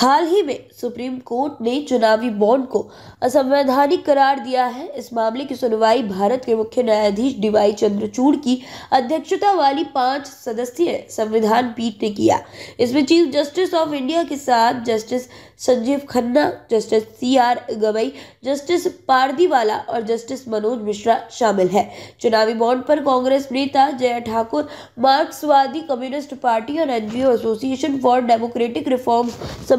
हाल ही में supreme court ने चुनावी बॉन्ड को असंवैधानिक करार दिया है इस मामले की सुनवाई भारत के मुख्य न्यायाधीश डीवाई चंद्रचूड़ की अध्यक्षता वाली पांच सदस्यीय संविधान पीठ ने किया इसमें चीफ जस्टिस ऑफ इंडिया के साथ justice Sanjiv Khanna justice C R Gavai justice Pardiwala और जस्टिस मनोज मिश्रा शामिल है चुनावी बॉन्ड पर कांग्रेस नेता जया ठाकुर मार्क्सवादी कम्युनिस्ट पार्टी और NGO association for democratic reform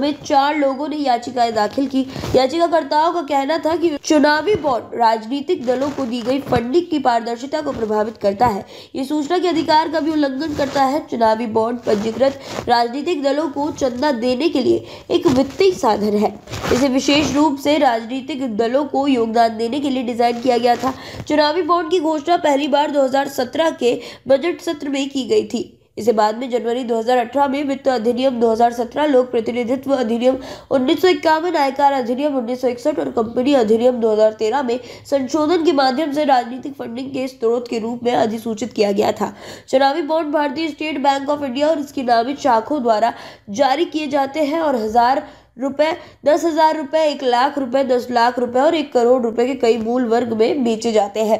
समेत चार लोगों ने याचिकाएं दाखिल की याचिकाकर्ताओं का कहना था कि चुनावी बॉन्ड राजनीतिक दलों को दी गई फंडिंग की पारदर्शिता को प्रभावित करता है ये सूचना के अधिकार का भी उल्लंघन करता है चुनावी बॉन्ड पंजीकृत राजनीतिक दलों को चंदा देने के लिए एक वित्तीय साधन है इसे विशेष रूप से राजनीतिक दलों को योगदान देने के लिए डिजाइन किया गया था चुनावी बॉन्ड की घोषणा पहली बार दो के बजट सत्र में की गई थी इसे बाद में जनवरी 2018 में वित्त अधिनियम 2017 लोक प्रतिनिधित्व अधिनियम उन्नीस सौ इक्यावन आयकार अधिनियम उन्नीस और कंपनी अधिनियम 2013 में संशोधन के माध्यम से राजनीतिक फंडिंग के स्रोत के रूप में अधिसूचित किया गया था चुनावी बॉन्ड भारतीय स्टेट बैंक ऑफ इंडिया और इसकी नामित शाखों द्वारा जारी किए जाते हैं और हजार रुपए दस हजार रुपए एक लाख रुपए दस लाख रुपए और एक करोड़ रुपए के कई मूल वर्ग में बेचे जाते हैं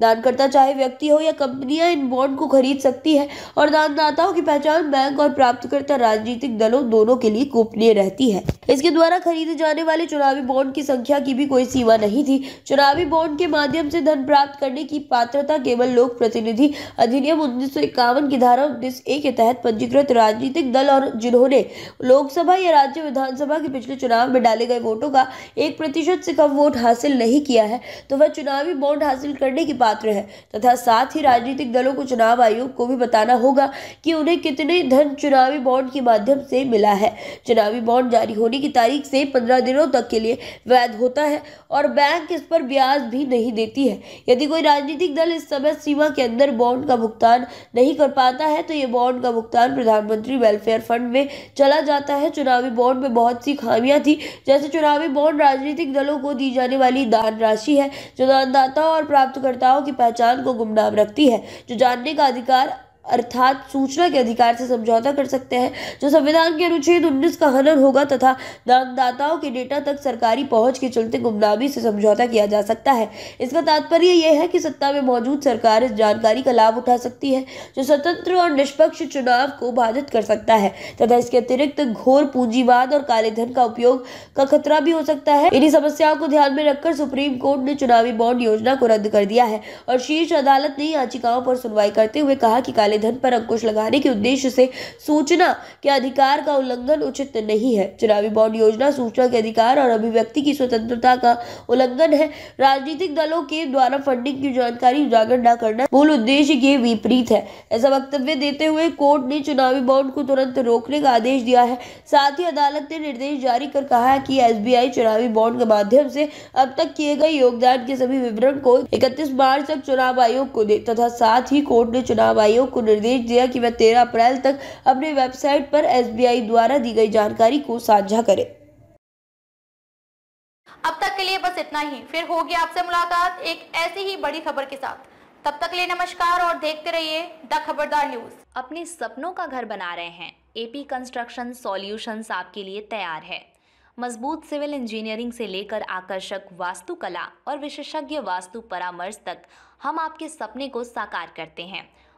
दानकर्ता चाहे व्यक्ति हो या कंपनियां इन बॉन्ड को खरीद सकती है और दानदाताओं की पहचान बैंक और प्राप्तकर्ता राजनीतिक दलों दोनों के लिए गोपनीय रहती है इसके द्वारा खरीदे जाने वाले चुनावी बॉन्ड की संख्या की भी कोई सीमा नहीं थी चुनावी बॉन्ड के माध्यम से धन प्राप्त करने की पात्रता केवल लोक प्रतिनिधि अधिनियम उन्नीस की धारा उन्नीस ए के तहत पंजीकृत राजनीतिक दल और जिन्होंने लोकसभा या राज्य विधानसभा के पिछले चुनाव में डाले गए वोटों का एक प्रतिशत से कम वोट हासिल नहीं किया है तो वह चुनावी बॉन्ड हासिल कर करने की पात्र है तथा साथ ही राजनीतिक दलों को चुनाव आयोग को भी बताना होगा कि उन्हें कितने धन चुनावी बॉन्ड के माध्यम से मिला है चुनावी बॉन्ड जारी होने की तारीख से पंद्रह दिनों तक के लिए वैध होता है और बैंक इस पर ब्याज भी नहीं देती है यदि कोई राजनीतिक दल इस समय सीमा के अंदर बॉन्ड का भुगतान नहीं कर पाता है तो ये बॉन्ड का भुगतान प्रधानमंत्री वेलफेयर फंड में चला जाता है चुनावी बॉन्ड में बहुत सी खामियां थी जैसे चुनावी बॉन्ड राजनीतिक दलों को दी जाने वाली दान राशि है जो दानदाता और प्राप्त शोधकर्ताओं की पहचान को गुमनाम रखती है जो जानने का अधिकार अर्थात सूचना के अधिकार से समझौता कर सकते हैं जो संविधान के अनुच्छेद उन्नीस का हनन होगा तथा दानदाताओं के डेटा तक सरकारी पहुंच के चलते गुमनामी से समझौता किया जा सकता है इसका तात्पर्य यह है कि सत्ता में मौजूद सरकार इस जानकारी का लाभ उठा सकती है जो स्वतंत्र और निष्पक्ष चुनाव को बाधित कर सकता है तथा इसके अतिरिक्त घोर पूंजीवाद और काले धन का उपयोग का खतरा भी हो सकता है इन्हीं समस्याओं को ध्यान में रखकर सुप्रीम कोर्ट ने चुनावी बॉन्ड योजना को रद्द कर दिया है और शीर्ष अदालत ने याचिकाओं पर सुनवाई करते हुए कहा कि काले वाले धन पर अंकुश लगाने के उद्देश्य से सूचना के अधिकार का उल्लंघन उचित नहीं है चुनावी बॉन्ड योजना सूचना के अधिकार और अभिव्यक्ति की स्वतंत्रता का उल्लंघन है राजनीतिक दलों के द्वारा फंडिंग की जानकारी उजागर न करना मूल उद्देश्य के विपरीत है ऐसा वक्तव्य देते हुए कोर्ट ने चुनावी बॉन्ड को तुरंत रोकने का आदेश दिया है साथ ही अदालत ने निर्देश जारी कर कहा है कि एसबीआई चुनावी बॉन्ड के माध्यम से अब तक किए गए योगदान के सभी विवरण को 31 मार्च तक चुनाव आयोग को दे तथा साथ ही कोर्ट ने चुनाव आयोग को निर्देश दिया कि वह तेरह अप्रैल तक अपनी वेबसाइट पर एस द्वारा दी गई जानकारी को साझा करे अब तक के लिए बस इतना ही फिर होगी आपसे मुलाकात एक ऐसी ही बड़ी खबर के साथ तब तक लिए नमस्कार और देखते रहिए द खबरदार न्यूज अपने सपनों का घर बना रहे हैं एपी कंस्ट्रक्शन सॉल्यूशंस आपके लिए तैयार है मजबूत सिविल इंजीनियरिंग से लेकर आकर्षक वास्तुकला और विशेषज्ञ वास्तु परामर्श तक हम आपके सपने को साकार करते हैं